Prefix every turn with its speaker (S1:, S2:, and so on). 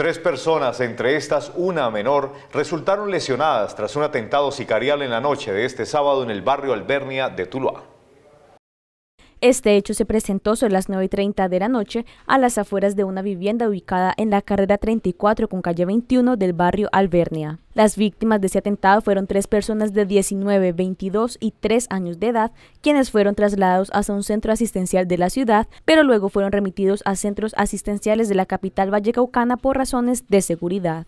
S1: Tres personas, entre estas una menor, resultaron lesionadas tras un atentado sicarial en la noche de este sábado en el barrio Albernia de Tuluá.
S2: Este hecho se presentó sobre las 9.30 de la noche a las afueras de una vivienda ubicada en la carrera 34 con calle 21 del barrio Albernia. Las víctimas de ese atentado fueron tres personas de 19, 22 y 3 años de edad, quienes fueron trasladados hasta un centro asistencial de la ciudad, pero luego fueron remitidos a centros asistenciales de la capital vallecaucana por razones de seguridad.